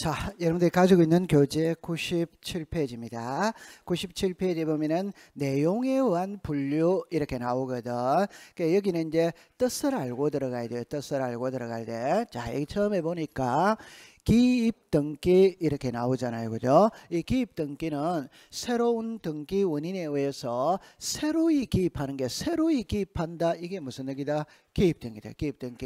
자, 여러분들이 가지고 있는 교재 97페이지입니다. 97페이지에 보면은 내용에 의한 분류 이렇게 나오거든. 그러니까 여기는 이제 뜻을 알고 들어가야 돼요. 뜻을 알고 들어가야 돼. 자, 여기 처음에 보니까 기입 등기 이렇게 나오잖아요. 그죠? 이 기입 등기는 새로운 등기 원인에 의해서 새로이 기입하는 게 새로이 기입한다. 이게 무슨 얘기다? 기입 등기다. 기입 등기.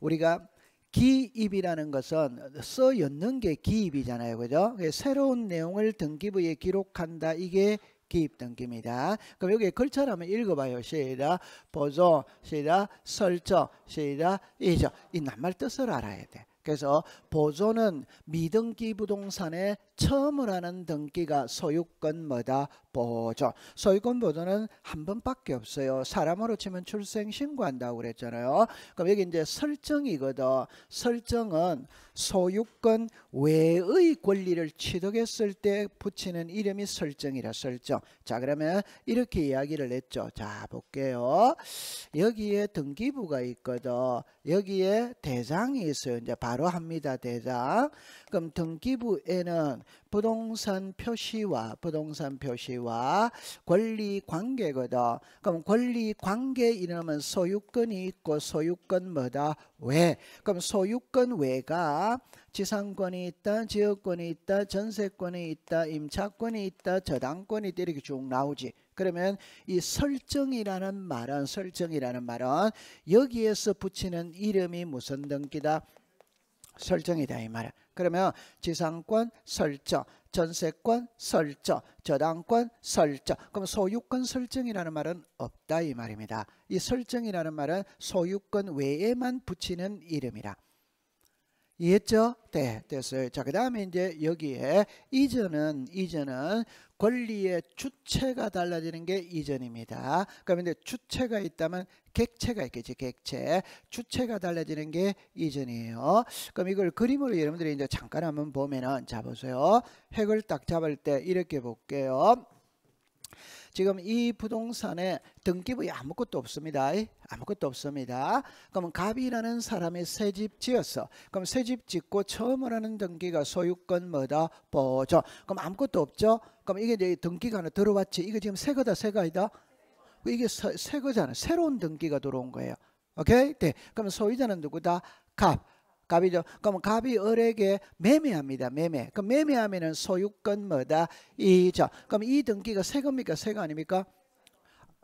우리가 기입이라는 것은 써였는게 기입이잖아요. 그죠? 새로운 내용을 등기부에 기록한다. 이게 기입 등기입니다. 그럼 여기 글자를 한번 읽어봐요. 시작 보조 시작 설정 시작 이죠. 이 낱말 뜻을 알아야 돼. 그래서 보조는 미등기 부동산에 처음을 하는 등기가 소유권 뭐다 보조. 소유권 보조는 한 번밖에 없어요. 사람으로 치면 출생 신고한다고 그랬잖아요. 그럼 여기 이제 설정이거든. 설정은 소유권 외의 권리를 취득했을 때 붙이는 이름이 설정이라 설정. 자 그러면 이렇게 이야기를 했죠. 자 볼게요. 여기에 등기부가 있거든. 여기에 대장이 있어요. 이제 반 바로 합니다. 대장. 그럼 등기부에는 부동산 표시와 부동산 표시와 권리 관계거든. 그럼 권리 관계 이러면 소유권이 있고 소유권 뭐다? 왜? 그럼 소유권 외가 지상권이 있다, 지역권이 있다, 전세권이 있다, 임차권이 있다, 저당권이 있다 이렇게 쭉 나오지. 그러면 이 설정이라는 말은 설정이라는 말은 여기에서 붙이는 이름이 무슨 등기다? 설정이다 이 말이야. 그러면 지상권 설정, 전세권 설정, 저당권 설정. 그럼 소유권 설정이라는 말은 없다 이 말입니다. 이 설정이라는 말은 소유권 외에만 붙이는 이름이라. 이해했죠? 네, 됐어요. 자, 그 다음에 이제 여기에 이전은, 이전은 권리의 주체가 달라지는 게 이전입니다. 그럼 이제 주체가 있다면 객체가 있겠지, 객체. 주체가 달라지는 게 이전이에요. 그럼 이걸 그림으로 여러분들이 이제 잠깐 한번 보면은, 자, 보세요. 획을 딱 잡을 때 이렇게 볼게요. 지금 이 부동산에 등기부에 아무것도 없습니다. 아무것도 없습니다. 그러 갑이라는 사람이 새 집 지었어. 그럼 새 집 짓고 처음으로 하는 등기가 소유권 뭐다? 보존. 그럼 아무것도 없죠? 그럼 이게 이제 등기가 하나 들어왔지. 이게 지금 새 거다, 새 거이다? 이게 새, 새 거잖아. 새로운 등기가 들어온 거예요. 오케이? 네. 그럼 소유자는 누구다? 갑. 갑이죠. 그럼 갑이 을에게 매매합니다. 매매. 그럼 매매하면 소유권 뭐다? 이죠. 그럼 이 등기가 새 겁니까? 새가 아닙니까?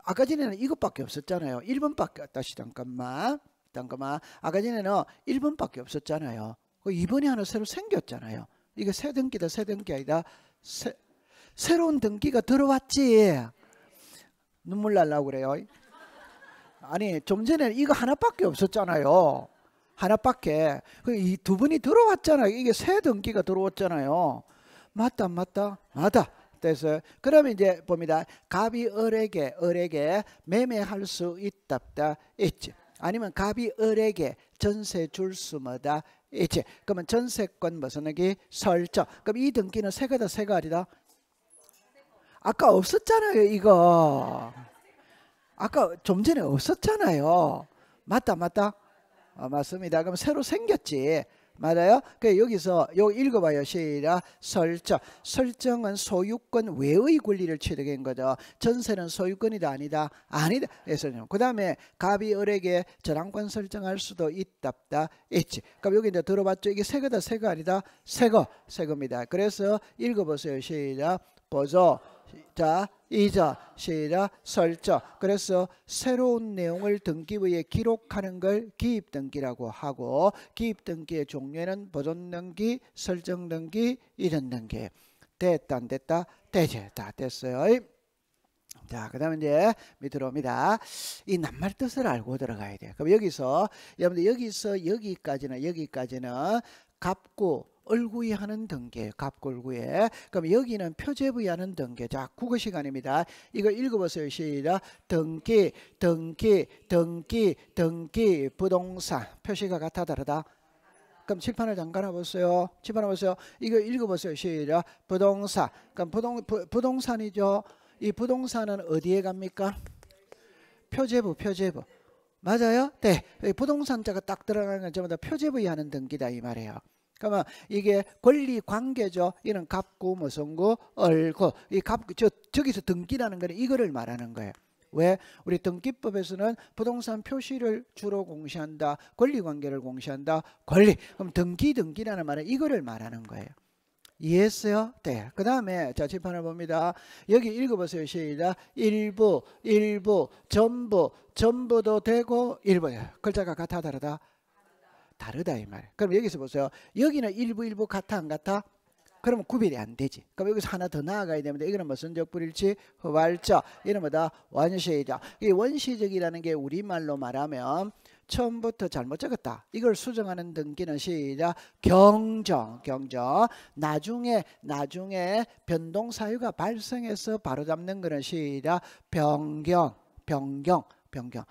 아까 전에는 이것밖에 없었잖아요. 1번밖에 다시 잠깐만. 잠깐만. 아까 전에는 1번밖에 없었잖아요. 2번이 그 하나 새로 생겼잖아요. 이게 새 등기다 새 등기 아니다. 새, 새로운 등기가 들어왔지. 눈물 날라고 그래요. 아니 좀 전에 이거 하나밖에 없었잖아요. 하나밖에. 그 이두 분이 들어왔잖아요. 이게 새 등기가 들어왔잖아요. 맞다 맞다 아, 맞다. 됐어. 서 그러면 이제 봅니다. 갑이 을에게 을에게 매매할 수 있답다 있지. 아니면 갑이 을에게 전세 줄 수마다 있지. 그러면 전세권 무슨 얘기 설정. 그럼 이 등기는 세가다 지 세가 지다 아까 없었잖아요 이거. 아까 좀 전에 없었잖아요. 맞다 맞다. 어, 맞습니다. 그럼 새로 생겼지. 맞아요? 그래 여기서 요 읽어봐요. 시작. 설정. 설정은 소유권 외의 권리를 취득한 거죠. 전세는 소유권이다 아니다. 아니다. 그래서 그 다음에 갑이 을에게 저항권 설정할 수도 있답다. 있지. 그럼 여기 이제 들어봤죠. 이게 새거다 새거 아니다. 새거 새겁니다. 그래서 읽어보세요. 시작. 보조. 자, 이자, 시작, 설정. 그래서 새로운 내용을 등기 부에 기록하는 걸 기입 등기라고 하고 기입 등기의 종류는 보존 등기, 설정 등기, 이전 등기. 됐다 안 됐다? 되지. 다 됐어요. 자, 그 다음에 이제 밑으로 옵니다. 이 낱말 뜻을 알고 들어가야 돼요. 그럼 여기서, 여러분들 여기서 여기까지는, 여기까지는 갑구, 얼구이 하는 등계 갑골구에 그럼 여기는 표제부이 하는 등계 자 국어 시간입니다 이거 읽어보세요 시작 등기 등기 등기 등기 부동산 표시가 같아 다르다 그럼 칠판을 잠깐 해보세요 칠판 해보세요 이거 읽어보세요 시작 부동산 그럼 부동, 부, 부동산이죠 이 부동산은 어디에 갑니까 표제부 표제부 맞아요? 네. 부동산자가 딱 들어가는 것마다 표제부위 하는 등기다 이 말이에요. 그러면 이게 권리 관계죠. 이런 갑구, 무성구, 뭐 얼구. 이갑 저, 저기서 등기라는 거는 이거를 말하는 거예요. 왜 우리 등기법에서는 부동산 표시를 주로 공시한다 권리관계를 공시한다 권리 그럼 등기 등기라는 말은 이거를 말하는 거예요 이해했어요? 네. 그 다음에 자 지판을 봅니다. 여기 읽어보세요. 시작. 일부, 일부, 전부, 전부도 되고 일부야. 글자가 같아 다르다. 다르다 이 말. 그럼 여기서 보세요. 여기는 일부 일부 같아 안 같아? 그러면 구별이 안 되지. 그럼 여기서 하나 더 나아가야 되는데 이거는 무슨 뭐 적불일치? 허발자. 이런 거다 원시적. 이 원시적이라는 게 우리말로 말하면 처음부터 잘못 적었다. 이걸 수정하는 등기는 시작 경정 경정 나중에 나중에 변동 사유가 발생해서 바로잡는 거는 시작 변경 변경 변경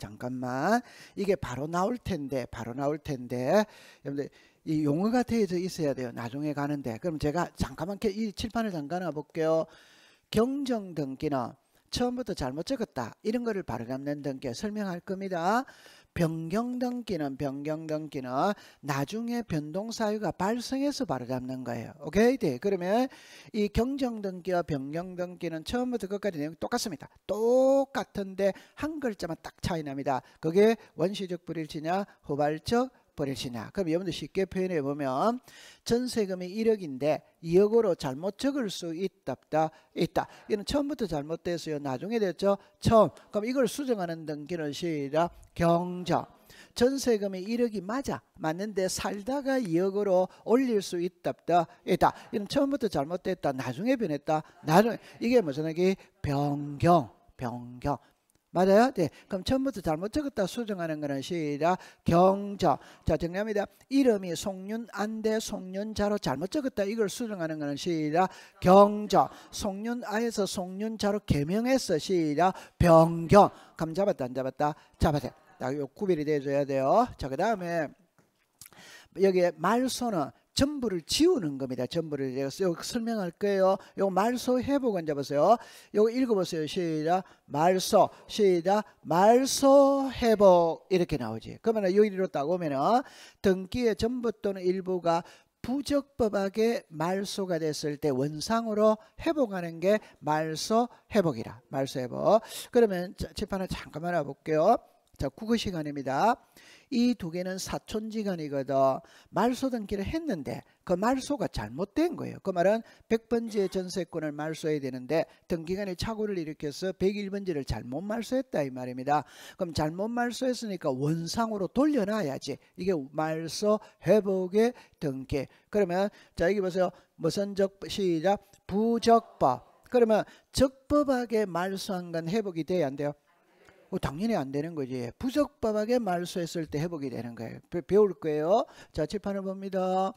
잠깐만 이게 바로 나올 텐데 바로 나올 텐데 여러분들 이 용어가 되어 있어야 돼요. 나중에 가는데 그럼 제가 잠깐만 이 칠판을 잠깐 놔볼게요 경정 등기는 처음부터 잘못 적었다 이런 거를 바로잡는 등기 설명할 겁니다. 변경등기는 변경등기는 나중에 변동사유가 발생해서 바로 잡는 거예요. 오케이? 네. 그러면 이 경정등기와 변경등기는 처음부터 끝까지 내용이 똑같습니다. 똑같은데 한 글자만 딱 차이 납니다. 그게 원시적 불일치냐 호발적 버려지나. 그럼 여러분들 쉽게 표현해 보면 전세금이 1억인데 2억으로 잘못 적을 수 있답다 있다. 이는 처음부터 잘못됐어요. 나중에 됐죠. 처음. 그럼 이걸 수정하는 등기는 시작. 경정. 전세금이 1억이 맞아. 맞는데 살다가 2억으로 올릴 수 있답다. 있다. 이는 처음부터 잘못됐다. 나중에 변했다. 나중 이게 무슨 얘기? 변경. 변경. 맞아요? 네. 그럼 처음부터 잘못 적었다 수정하는 거는 시작. 경저. 자, 정리합니다. 이름이 송윤, 안대, 송윤자로 잘못 적었다. 이걸 수정하는 거는 시작. 경저. 송윤아에서 송윤자로 개명했어. 시작. 병경. 감 잡았다, 안 잡았다? 잡았어요 구별이 돼줘야 돼요. 자, 그 다음에 여기에 말소는 전부를 지우는 겁니다. 전부를 제가 설명할 거예요. 요 말소 회복은 잡으세요. 요거 읽어보세요. 시작 말소 시작 말소 회복 이렇게 나오지. 그러면 요일로 딱 오면은 등기의 전부 또는 일부가 부적법하게 말소가 됐을 때 원상으로 회복하는 게 말소 회복이라. 말소 회복. 그러면 재판을 잠깐만 알아볼게요. 자, 국어 시간입니다. 이두 개는 사촌지간이거든. 말소 등기를 했는데 그 말소가 잘못된 거예요. 그 말은 100번지의 전세권을 말소해야 되는데 등기간에 착오를 일으켜서 101번지를 잘못 말소했다 이 말입니다. 그럼 잘못 말소했으니까 원상으로 돌려놔야지. 이게 말소 회복의 등기. 그러면 자 여기 보세요. 무슨 적 시작 부적법. 그러면 적법하게 말소한 건 회복이 돼야 안 돼요. 어, 당연히 안 되는 거지. 부적법하게 말소했을 때 해보게 되는 거예요. 배, 울 거예요. 자, 칠판을 봅니다.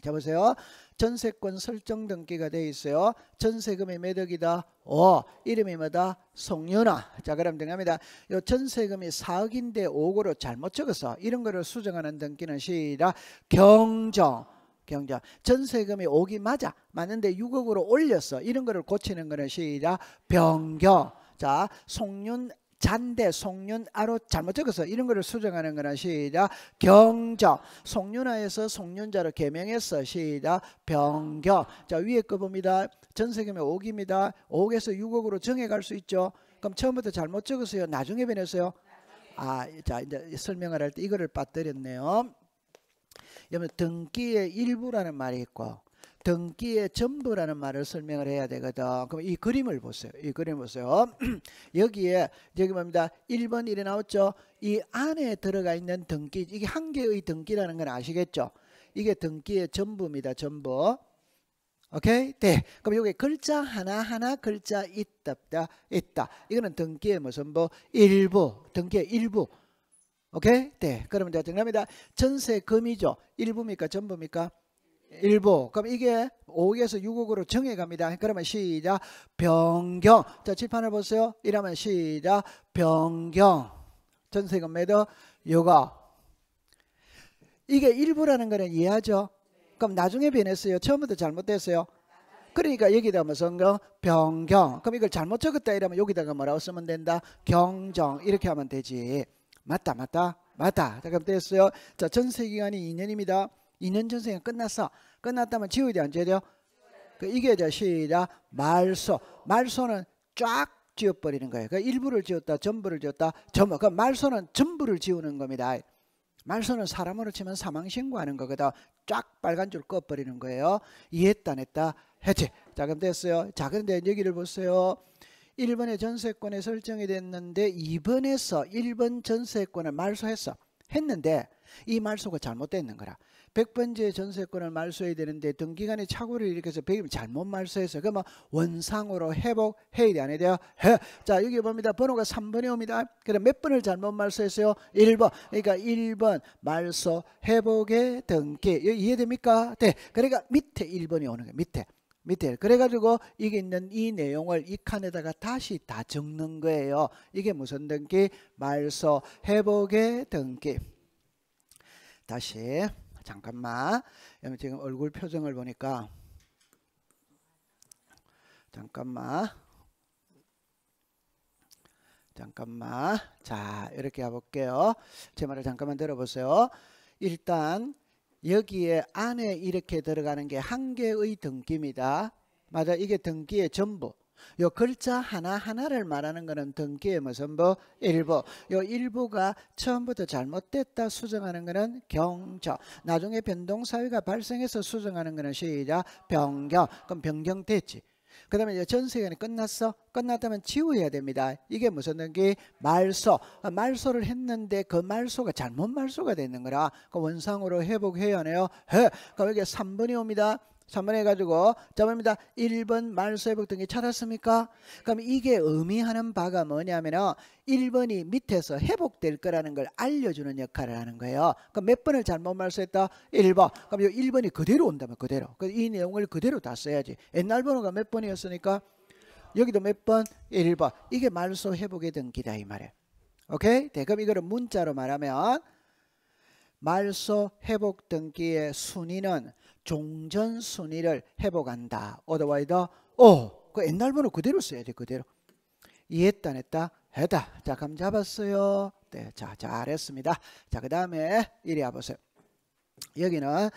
자, 보세요. 전세권 설정 등기가 돼 있어요. 전세금의매덕이다 어, 이름이 뭐다? 송윤아. 자, 그럼 등합니다. 요 전세금이 4억인데 5억으로 잘못 적어서 이런 거를 수정하는 등기는 시작. 경정. 경정. 전세금이 5억이 맞아. 맞는데 6억으로 올렸어. 이런 거를 고치는 거는 시작. 변경. 자, 송윤 잔대, 송윤, 아로 잘못 적어서 이런 거를 수정하는 거나 시작 경자 송윤하에서 송윤자로 개명했어 시작 병경 자 위에 거 봅니다 전세금의 5억입니다 5억에서 6억으로 정해갈 수 있죠 그럼 처음부터 잘못 적었어요 나중에 변했어요 아자 이제 설명을 할 때 이거를 빠뜨렸네요 여러분 등기의 일부라는 말이 있고 등기의 전부라는 말을 설명을 해야 되거든. 그럼 이 그림을 보세요. 이 그림 보세요. 여기에 여기 봅니다 1번 1이 나왔죠. 이 안에 들어가 있는 등기 이게 한 개의 등기라는 건 아시겠죠? 이게 등기의 전부입니다. 전부. 오케이? 네. 그럼 여기 글자 하나하나 글자 있다, 있다, 있다. 이거는 등기의 무슨 뭐 일부, 등기의 일부. 오케이? 네. 그러면 이제 정답니다 전세 금이죠. 일부입니까? 전부입니까? 일부. 그럼 이게 5억에서 6억으로 정해갑니다. 그러면 시작. 변경. 자, 칠판을 보세요. 이러면 시작. 변경. 전세금 매도 요가. 이게 일부라는 거는 이해하죠? 그럼 나중에 변했어요. 처음부터 잘못됐어요. 그러니까 여기다 무슨 거? 변경. 그럼 이걸 잘못 적었다 이러면 여기다가 뭐라고 쓰면 된다? 경정. 이렇게 하면 되지. 맞다, 맞다, 맞다. 자, 그럼 됐어요. 자, 전세 기간이 2년입니다. 2년 전생이 끝났어. 끝났다면 지우야 돼, 안 지워요? 그 이게 이 시작. 말소. 말소는 쫙 지워버리는 거예요. 그 일부를 지웠다, 전부를 지웠다, 전부. 그 말소는 전부를 지우는 겁니다. 말소는 사람으로 치면 사망 신고하는 거거든. 쫙 빨간 줄 꺼버리는 거예요. 이했다 냈다, 해지 자, 그럼 됐어요. 자, 그런데 여기를 보세요. 1번의 전세권에 설정이 됐는데 2번에서 1번 전세권을 말소했어. 했는데 이 말소가 잘못됐는 거라. 100번째 전세권을 말소해야 되는데 등기간에 착오를 일으켜서 100일 잘못 말소해서 그러면 원상으로 회복해야 돼. 안 해야 돼요? 자 여기 봅니다. 번호가 3번이 옵니다. 그럼 몇 번을 잘못 말소했어요? 1번. 그러니까 1번 말소 회복의 등기. 이해됩니까? 네. 그러니까 밑에 1번이 오는 거예요. 밑에. 밑에 그래가지고 이게 있는 이 내용을 이 칸에다가 다시 다 적는 거예요. 이게 무슨 등기? 말소 회복의 등기. 다시 잠깐만. 지금 얼굴 표정을 보니까 잠깐만. 잠깐만. 자, 이렇게 해볼게요제 말을 잠깐만 들어보세요. 일단 여기에 안에 이렇게 들어가는 게 한 개의 등기입니다. 맞아, 이게 등기의 전부. 요 글자 하나하나를 말하는 거는 등기의 무슨 부? 일부. 요 일부가 처음부터 잘못됐다 수정하는 거는 경적. 나중에 변동사유가 발생해서 수정하는 거는 시작 변경. 그럼 변경됐지. 그 다음에 이제 전세계는 끝났어? 끝났다면 지우해야 됩니다. 이게 무슨 등기? 말소. 아, 말소를 했는데 그 말소가 잘못 말소가 되는 거라. 그 원상으로 회복해야 하네요. 해. 그럼 이게 3번이 옵니다. 3번 해가지고 자 봅니다. 1번 말소회 복등이 찾았습니까? 그럼 이게 의미하는 바가 뭐냐면은 1번이 밑에서 회복될 거라는 걸 알려주는 역할을 하는 거예요. 그럼 몇 번을 잘못 말소했다? 1번. 그럼 이 1번이 그대로 온다면 그대로. 그 이 내용을 그대로 다 써야지. 옛날 번호가 몇 번이었으니까 여기도 몇 번? 1번. 이게 말소 회복의 등기다 이 말이에요. 오케이? 네, 그럼 이거를 문자로 말하면 말소 회복 등기의 순위는 종전 순위를 회복한다. o t h e r w 그 옛날 번호 그대로 써야 돼, 그대로. 이해했다, 안다 했다. 자, 감 잡았어요. 네, 자, 잘했습니다. 자, 그 다음에 이리 와보세요. 여기는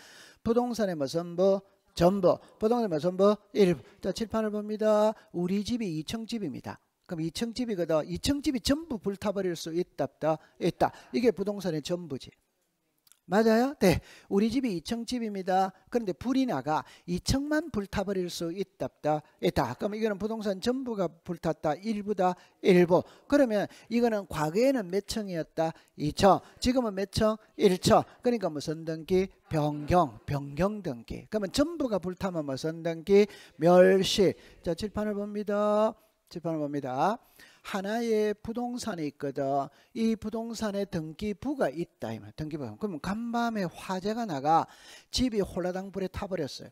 부동산의 무슨 뭐 전부, 부동산의 무슨 뭐 일부. 자, 칠판을 봅니다. 우리 집이 2층 집입니다. 그럼 2층 집이거든. 2층 집이 전부 불타버릴 수 있다, 다 있다. 이게 부동산의 전부지. 맞아요? 네. 우리 집이 2층 집입니다. 그런데 불이 나가 2층만 불타버릴 수 있답다. 있다. 그러면 이거는 부동산 전부가 불탔다. 일부다. 일부. 그러면 이거는 과거에는 몇 층이었다? 2층. 지금은 몇 층? 1층. 그러니까 무슨 뭐 등기? 변경. 변경 등기. 그러면 전부가 불타면 무슨 뭐 등기? 멸실. 자, 칠판을 봅니다. 칠판을 봅니다. 하나의 부동산이 있거든. 이 부동산에 등기부가 있다. 등기부. 그러면 간밤에 화재가 나가 집이 홀라당 불에 타버렸어요.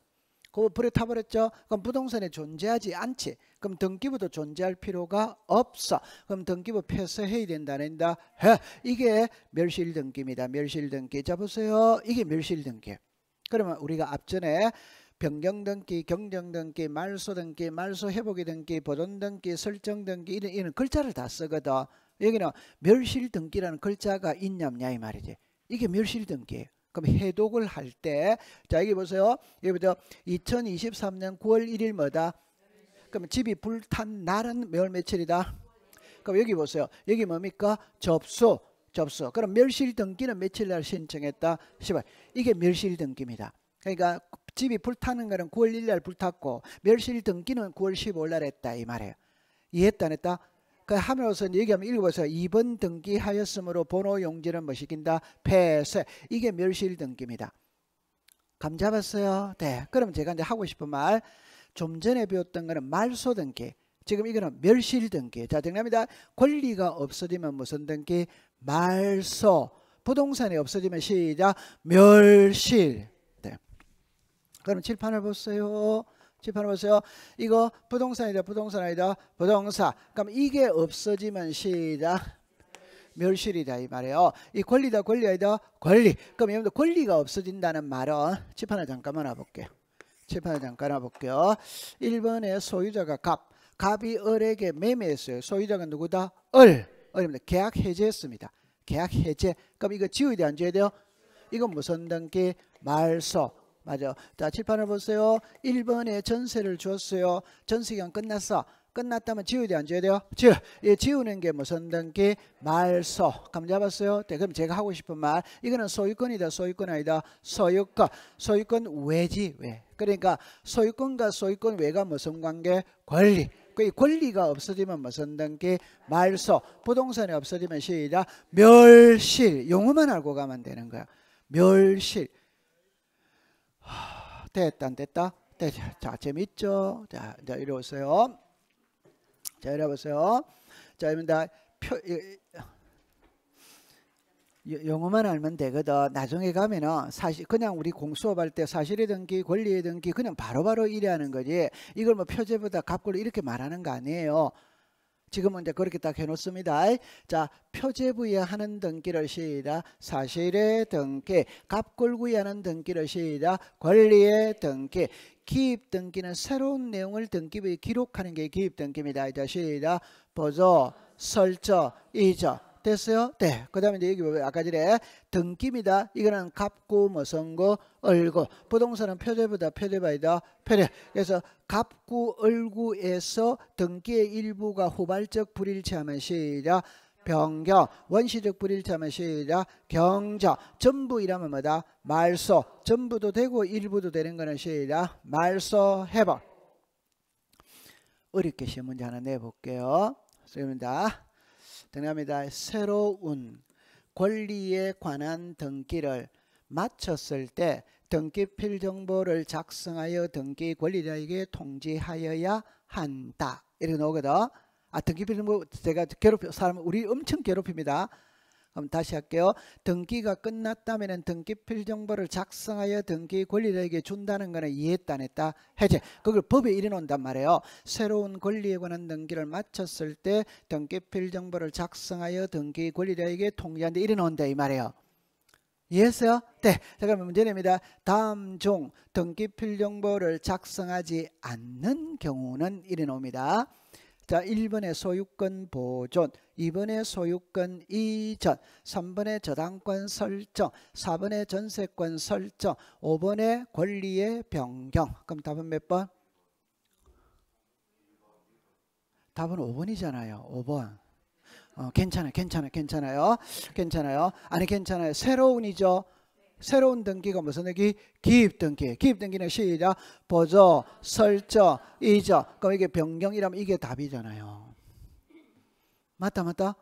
그 불에 타버렸죠. 그럼 부동산에 존재하지 않지. 그럼 등기부도 존재할 필요가 없어. 그럼 등기부 폐쇄해야 된다는다. 해. 이게 멸실 등기입니다. 멸실 등기. 잡으세요. 이게 멸실 등기. 그러면 우리가 앞전에 변경 등기, 경정 등기, 말소 등기, 말소 회복이 등기, 보존 등기, 설정 등기 이런 이런 글자를 다 쓰거든. 여기는 멸실 등기라는 글자가 있냐 없냐 이 말이지. 이게 멸실 등기예요. 그럼 해독을 할때자 여기 보세요. 여기부터 2023년 9월 1일 뭐다? 그럼 집이 불탄 날은 몇 며칠이다? 그럼 여기 보세요. 여기 뭡니까? 접수. 접수. 그럼 멸실 등기는 며칠 날 신청했다? 시발. 이게 멸실 등기입니다. 그러니까 집이 불타는 거는 9월 1일 날 불탔고 멸실 등기는 9월 15일 날 했다 이 말이에요. 이해했다 안 했다? 그 하면서 얘기하면 읽어보세요. 2번 등기하였으므로 번호 용지는 뭐 시킨다? 폐쇄. 이게 멸실 등기입니다. 감 잡았어요? 네. 그럼 제가 이제 하고 싶은 말. 좀 전에 배웠던 거는 말소 등기. 지금 이거는 멸실 등기. 자, 정리합니다. 권리가 없어지면 무슨 등기? 말소. 부동산이 없어지면 시작. 멸실. 그럼 칠판을 보세요. 칠판을 보세요. 이거 부동산이다. 부동산 아니다. 부동산. 그럼 이게 없어지면 시작. 멸실이다 이 말이에요. 이 권리다 권리 아니다 권리. 그럼 여러분들 권리가 없어진다는 말은 칠판을 잠깐만 와볼게요. 칠판을 잠깐 와볼게요. 1번에 소유자가 갑. 갑이 을에게 매매했어요. 소유자가 누구다? 을. 여러분들 계약 해제했습니다. 계약 해제. 그럼 이거 지우야 돼? 안 지워야 돼요? 이건 무슨 등기? 말소. 맞아. 자, 칠판을 보세요. 1번에 전세를 주었어요. 전세기간 끝났어. 끝났다면 지우야 돼, 안 지워야 돼요? 지우. 예, 지우는 게 무슨 등기? 말소. 감 잡았어요? 네, 그럼 제가 하고 싶은 말. 이거는 소유권이다, 소유권 아니다. 소유권. 소유권 외지, 왜. 그러니까 소유권과 소유권 외가 무슨 관계? 권리. 그 권리가 없어지면 무슨 등기? 말소. 부동산이 없어지면 시작. 멸실. 용어만 알고 가면 되는 거야. 멸실. 됐다 안 됐다? 됐다. 네, 자 재밌죠? 자, 자 이리 오세요. 자 이리 보세요. 자 여러분들 표, 이, 영어만 알면 되거든. 나중에 가면은 사실 그냥 우리 공수업할 때 사실이든지 권리든지 그냥 바로바로 바로 일하는 거지. 이걸 뭐 표제보다 갑골로 이렇게 말하는 거 아니에요. 지금은 이제 그렇게 딱 해놓습니다. 자, 표제부에 하는 등기를 시작. 사실의 등기, 갑골구에 하는 등기를 시작. 권리의 등기. 기입 등기는 새로운 내용을 등기부에 기록하는 게 기입 등기입니다. 이제 시작. 보조, 설정, 이적. 됐어요? 네. 그 다음에 이제 여기 보면 아까 전에 등김이다. 이거는 갑구, 머선고, 뭐 얼고. 부동산은 표제보다 표제바이다. 표제. 그래서 갑구, 얼구에서 등기의 일부가 후발적 불일치하면 시작. 변경, 원시적 불일치하면 시작, 경정, 전부 이라면 뭐다? 말소, 전부도 되고 일부도 되는 거는 시작, 말소 해방. 어렵게 시험 문제 하나 내볼게요. 수고입니다. 등합니다. 새로운 권리에 관한 등기를 마쳤을 때 등기필 정보를 작성하여 등기 권리자에게 통지하여야 한다. 이렇게 나오거든. 아 등기필 정보 제가 괴롭혀 사람 우리 엄청 괴롭힙니다. 그럼 다시 할게요. 등기가 끝났다면 등기 필정보를 작성하여 등기 권리자에게 준다는 거는 이해했다 안 했다 해제. 그걸 법에 일어놓는단 말이에요. 새로운 권리에 관한 등기를 마쳤을 때 등기 필정보를 작성하여 등기 권리자에게 통지한데 일어놓는다 이 말이에요. 이해했어요? 네. 자, 그럼 문제입니다. 다음 중 등기 필정보를 작성하지 않는 경우는 일어놓습니다. 자, 1번의 소유권 보존, 2번의 소유권 이전, 3번의 저당권 설정, 4번의 전세권 설정, 5번의 권리의 변경. 그럼 답은 몇 번? 답은 5번이잖아요. 5번. 어, 괜찮아요. 괜찮아요. 괜찮아요. 괜찮아요. 아니 괜찮아요. 새로운이죠. 새로운 등기가 무슨 등기? 기입 등기. 기입 등기는 시작 보조, 설정, 이적. 그럼 이게 변경이라면 이게 답이잖아요. 맞다 맞다.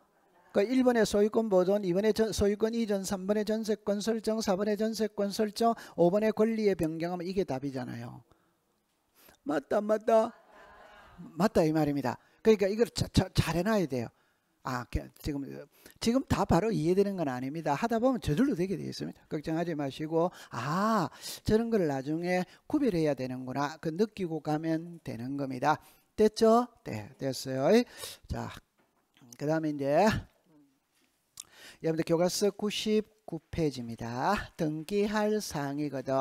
그러니까 1번에 소유권 보존, 2번에 전, 소유권 이전, 3번에 전세권 설정, 4번에 전세권 설정, 5번에 권리의 변경하면 이게 답이잖아요. 맞다 맞다. 맞다 이 말입니다. 그러니까 이걸 자, 자, 잘 해놔야 돼요. 아, 지금, 지금 다 바로 이해되는 건 아닙니다. 하다 보면 저절로 되게 되어 있습니다. 걱정하지 마시고, 아, 저런 걸 나중에 구별해야 되는구나. 그 느끼고 가면 되는 겁니다. 됐죠? 네, 됐어요. 자, 그 다음에 이제, 여러분들 교과서 99페이지입니다. 등기할 사항이거든.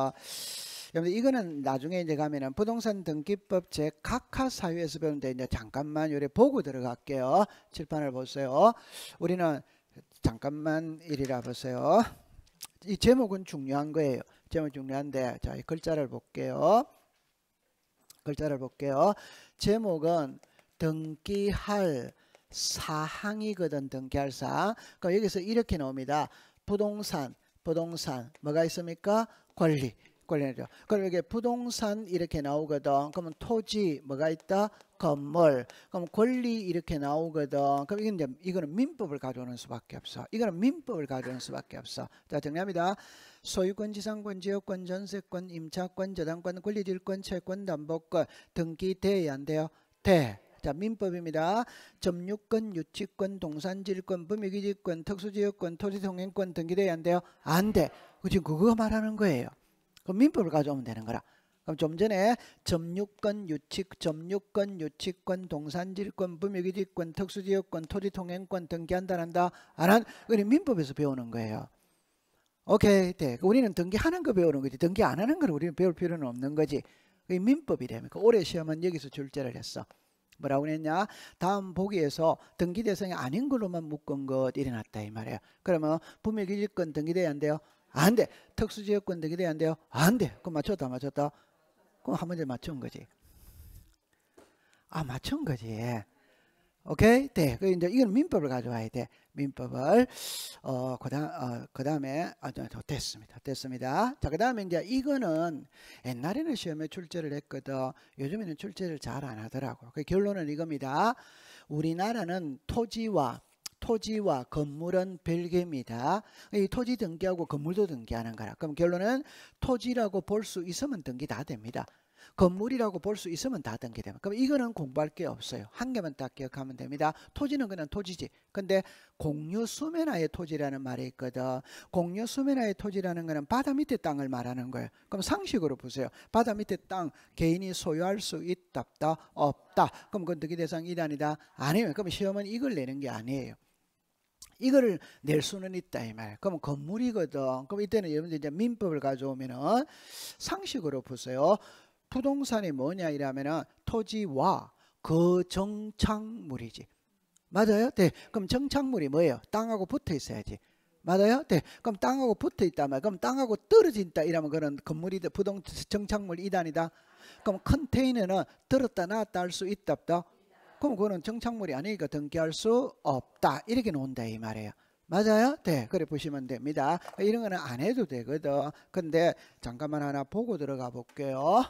여러분 이거는 나중에 이제 가면은 부동산 등기법 제 각하 사유에서 배운데 이제 잠깐만 요래 보고 들어갈게요. 칠판을 보세요. 우리는 잠깐만 일이라 보세요. 이 제목은 중요한 거예요. 제목 중요한데 자이 글자를 볼게요. 글자를 볼게요. 제목은 등기할 사항이거든 등기할 사항. 그러 그러니까 여기서 이렇게 나옵니다. 부동산, 부동산 뭐가 있습니까? 권리. 관련이죠. 그럼 이게 부동산 이렇게 나오거든. 그러면 토지 뭐가 있다? 건물. 그럼 권리 이렇게 나오거든. 그럼 이건 이제 이거는 민법을 가져오는 수밖에 없어. 이거는 민법을 가져오는 수밖에 없어. 자 정리합니다. 소유권, 지상권, 지역권, 전세권, 임차권, 저당권, 권리질권, 채권, 담보권 등기 돼야 안 돼요? 돼. 자 민법입니다. 점유권, 유치권, 동산질권 범위기지권, 특수지역권, 토지통행권 등기돼야 안 돼요? 안 돼. 지금 그거 말하는 거예요. 그럼 민법을 가져오면 되는 거라. 그럼 좀 전에 점유권, 유칙, 점유권, 유치권, 동산지권, 분묘기지권, 특수지역권, 토지통행권 등기한다란다 안 한? 우건 민법에서 배우는 거예요. 오케이, 네. 그 우리는 등기하는 거 배우는 거지. 등기 안 하는 걸 우리는 배울 필요는 없는 거지. 그게 민법이라니까. 그 올해 시험은 여기서 출제를 했어. 뭐라고 했냐? 다음 보기에서 등기 대상이 아닌 걸로만 묶은 것 일어났다 이말이에요 그러면 분묘기지권 등기돼야 한대요 안 돼. 특수지역권 되게 안 돼요? 안 돼. 그럼 맞췄다, 맞췄다. 그럼 한 문제 맞춘 거지. 아, 맞춘 거지. 오케이? 네. 그 이제 이건 민법을 가져와야 돼. 민법을 어 그다음 어 그다음에 아 됐습니다. 됐습니다. 자, 그다음에 이제 이거는 옛날에는 시험에 출제를 했거든. 요즘에는 출제를 잘 안 하더라고. 그 결론은 이겁니다. 우리나라는 토지와 토지와 건물은 별개입니다. 이 토지 등기하고 건물도 등기하는 거라. 그럼 결론은 토지라고 볼 수 있으면 등기 다 됩니다. 건물이라고 볼 수 있으면 다 등기됩니다. 그럼 이거는 공부할 게 없어요. 한 개만 딱 기억하면 됩니다. 토지는 그냥 토지지. 근데 공유 수면화의 토지라는 말이 있거든. 공유 수면화의 토지라는 거는 바다 밑에 땅을 말하는 거예요. 그럼 상식으로 보세요. 바다 밑에 땅 개인이 소유할 수 있다 없다 없다. 그럼 건등기 대상 이단이다 아니면요 그럼 시험은 이걸 내는 게 아니에요. 이거를 낼 수는 있다 이 말. 그럼 건물이거든. 그럼 이때는 여러분들 이제 민법을 가져오면은 상식으로 보세요. 부동산이 뭐냐 이러면은 토지와 그 정착물이지. 맞아요? 네. 그럼 정착물이 뭐예요? 땅하고 붙어 있어야지. 맞아요? 네. 그럼 땅하고 붙어 있다 말. 그럼 땅하고 떨어진다 이러면 그런 건물이다. 부동 정착물 이단이다. 그럼 컨테이너는 들었다 놨다 할 수 있다 없다? 그럼 그거는 정착물이 아니니까 등기할 수 없다. 이렇게 놓는다 이 말이에요. 맞아요? 네, 그래 보시면 됩니다. 이런 거는 안 해도 되거든. 근데 잠깐만 하나 보고 들어가 볼게요.